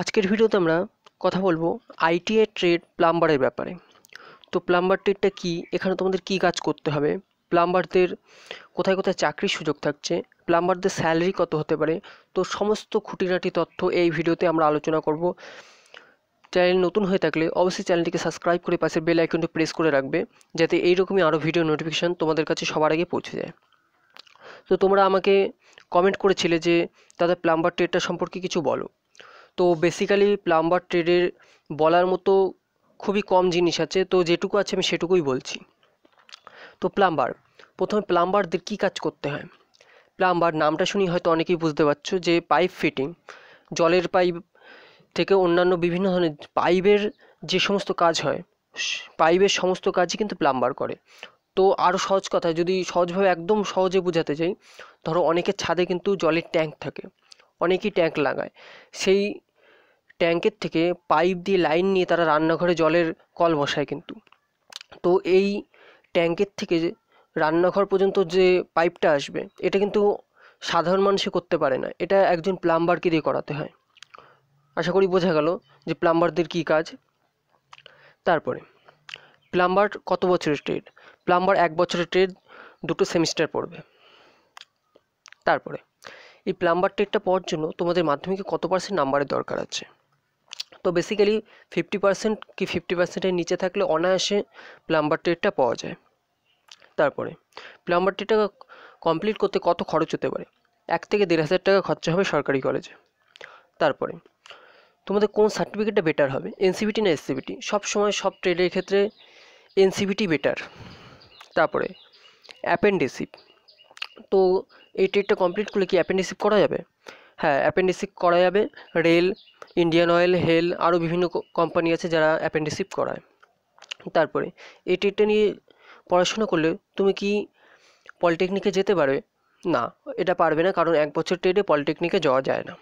আজকের ভিডিওতে আমরা কথা বলবো আইটিআই ট্রেড প্লাম্বারের ব্যাপারে তো প্লাম্বার ট্রেডটা কী এখানে তোমাদের কি কাজ করতে হবে প্লাম্বারদের কোথায় কোথায় চাকরির সুযোগ থাকছে প্লাম্বারদের স্যালারি কত হতে পারে তো সমস্ত খুঁটিনাটি তথ্য এই ভিডিওতে আমরা আলোচনা করব চ্যানেল নতুন হয়ে থাকলে অবশ্যই চ্যানেলটিকে সাবস্ক্রাইব করে পাশে বেল আইকনটি প্রেস করে রাখবে যাতে এইরকমই আরও ভিডিও নোটিফিকেশান তোমাদের কাছে সবার আগে পৌঁছে যায় তো তোমরা আমাকে কমেন্ট করেছিলে যে তাদের প্লাম্বার ট্রেডটা সম্পর্কে কিছু বলো তো বেসিক্যালি প্লাম্বার ট্রেডের বলার মতো খুবই কম জিনিস আছে তো যেটুকু আছে আমি সেটুকুই বলছি তো প্লাম্বার প্রথমে প্লাম্বারদের কী কাজ করতে হয় প্লাম্বার নামটা শুনি হয়তো অনেকেই বুঝতে পারছো যে পাইপ ফিটিং জলের পাইপ থেকে অন্যান্য বিভিন্ন ধরনের পাইপের যে সমস্ত কাজ হয় পাইপের সমস্ত কাজই কিন্তু প্লাম্বার করে তো আরও সহজ কথা যদি সহজভাবে একদম সহজে বোঝাতে চাই ধরো অনেকের ছাদে কিন্তু জলের ট্যাঙ্ক থাকে অনেকেই ট্যাঙ্ক লাগায় সেই ট্যাঙ্কের থেকে পাইপ দিয়ে লাইন নিয়ে তারা রান্নাঘরে জলের কল বসায় কিন্তু তো এই ট্যাঙ্কের থেকে রান্নাঘর পর্যন্ত যে পাইপটা আসবে এটা কিন্তু সাধারণ মানুষে করতে পারে না এটা একজন প্লাম্বারকে দিয়ে করাতে হয় আশা করি বোঝা গেল যে প্লাম্বারদের কী কাজ তারপরে প্লাম্বার কত বছরের ট্রেড প্লাম্বার এক বছরের ট্রেড দুটো সেমিস্টার পড়বে তারপরে এই প্লাম্বার ট্রেডটা পাওয়ার জন্য তোমাদের মাধ্যমিকে কত পার্সেন্ট নাম্বারের দরকার আছে তো বেসিক্যালি ফিফটি পার্সেন্ট কি ফিফটি পার্সেন্টের নিচে থাকলে অনায়াসে প্লাম্বার ট্রেডটা পাওয়া যায় তারপরে প্লাম্বার ট্রেডটা কমপ্লিট করতে কত খরচ হতে পারে এক থেকে দেড় হাজার টাকা খরচা হবে সরকারি কলেজে তারপরে তোমাদের কোন সার্টিফিকেটটা বেটার হবে এনসিবিটি না এসসিবিটি সব সময় সব ট্রেডের ক্ষেত্রে এনসিবিটি বেটার তারপরে অ্যাপেন্ডিসিপ তো এই ট্রেডটা কমপ্লিট করলে কি অ্যাপেন্ডিসিপ করা যাবে হ্যাঁ অ্যাপেন্ডিসিপ করা যাবে রেল ইন্ডিয়ান অয়েল হেল আরও বিভিন্ন কোম্পানি আছে যারা অ্যাপেন্ডিসিপ করায় তারপরে এই টেটটা নিয়ে পড়াশোনা করলে তুমি কি পলিটেকনিকে যেতে পারবে না এটা পারবে না কারণ এক বছর টেটে পলিটেকনিকে যাওয়া যায় না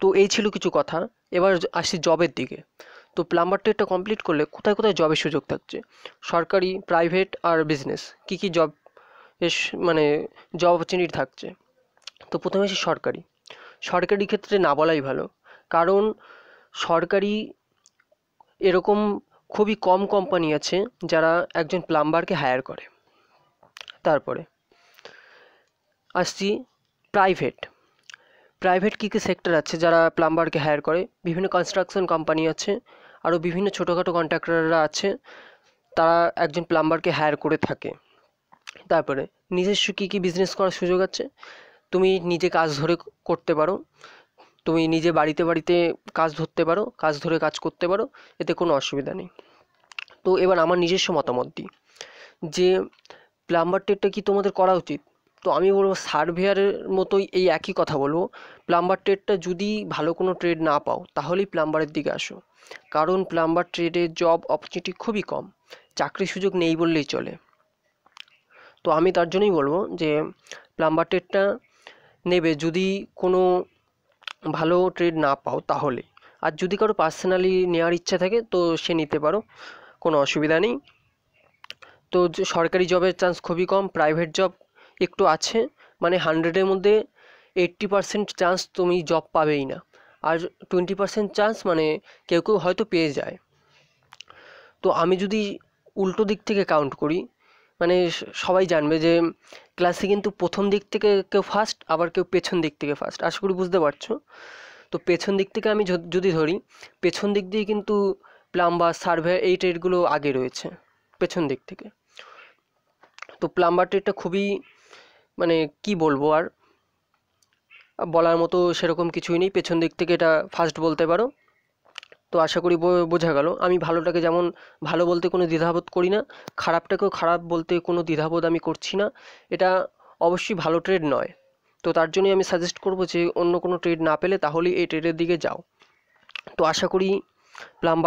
তো এই ছিল কিছু কথা এবার আসি জবের দিকে তো প্লাম্বার টেটটা কমপ্লিট করলে কোথায় কোথায় জবের সুযোগ থাকছে সরকারি প্রাইভেট আর বিজনেস কি কি জব মানে জব অপরচুনিটি থাকছে তো প্রথমে আসি সরকারি সরকারি ক্ষেত্রে না বলাই ভালো কারণ সরকারি এরকম খুবই কম কোম্পানি আছে যারা একজন প্লাম্বারকে হায়ার করে তারপরে আসছি প্রাইভেট প্রাইভেট কী কী সেক্টর আছে যারা প্লাম্বারকে হায়ার করে বিভিন্ন কনস্ট্রাকশন কোম্পানি আছে আরও বিভিন্ন ছোটোখাটো কন্ট্রাক্টররা আছে তারা একজন প্লাম্বারকে হায়ার করে থাকে তারপরে নিজস্ব কী কী বিজনেস করার সুযোগ আছে তুমি নিজে কাজ ধরে করতে পারো তুমি নিজে বাড়িতে বাড়িতে কাজ ধরতে পারো কাজ ধরে কাজ করতে পারো এতে কোনো অসুবিধা নেই তো এবার আমার নিজস্ব মতামত দিই যে প্লাম্বার টেটটা কি তোমাদের করা উচিত তো আমি বলবো সার্ভেয়ারের মতোই এই একই কথা বলবো প্লাম্বার ট্রেডটা যদি ভালো কোনো ট্রেড না পাও তাহলেই প্লাম্বারের দিকে আসো কারণ প্লাম্বার ট্রেডে জব অপরচুনিটি খুবই কম চাকরির সুযোগ নেই বললেই চলে তো আমি তার জন্যই বলবো যে প্লাম্বার ট্রেডটা নেবে যদি কোনো ভালো ট্রেড না পাও তাহলে আর যদি কারো পার্সোনালি নেওয়ার ইচ্ছা থাকে তো সে নিতে পারো কোনো অসুবিধা নেই তো সরকারি জবের চান্স খুবই কম প্রাইভেট জব একটু আছে মানে হান্ড্রেডের মধ্যে এইট্টি পারসেন্ট চান্স তুমি জব পাবেই না আর টোয়েন্টি পারসেন্ট চান্স মানে কেউ কেউ হয়তো পেয়ে যায় তো আমি যদি উল্টো দিক থেকে কাউন্ট করি মানে সবাই জানবে যে ক্লাসে কিন্তু প্রথম দিক থেকে কেউ ফার্স্ট আবার কেউ পেছন দিক থেকে ফার্স্ট আশা করি বুঝতে পারছো তো পেছন দিক থেকে আমি যদি ধরি পেছন দিক দিয়ে কিন্তু প্লাম্বার সার্ভে এই ট্রেডগুলো আগে রয়েছে পেছন দিক থেকে তো প্লাম্বার ট্রেডটা খুবই মানে কি বলবো আর বলার মতো সেরকম কিছুই নেই পেছন দিক থেকে এটা ফার্স্ট বলতে পারো তো আশা করি বোঝা গেল আমি ভালোটাকে যেমন ভালো বলতে কোনো দ্বিধাবোধ করি না খারাপটাকেও খারাপ বলতে কোনো দ্বিধাবোধ আমি করছি না এটা অবশ্যই ভালো ট্রেড নয় তো তার জন্যই আমি সাজেস্ট করব যে অন্য কোনো ট্রেড না পেলে তাহলেই এই ট্রেডের দিকে যাও তো আশা করি প্লাম্বার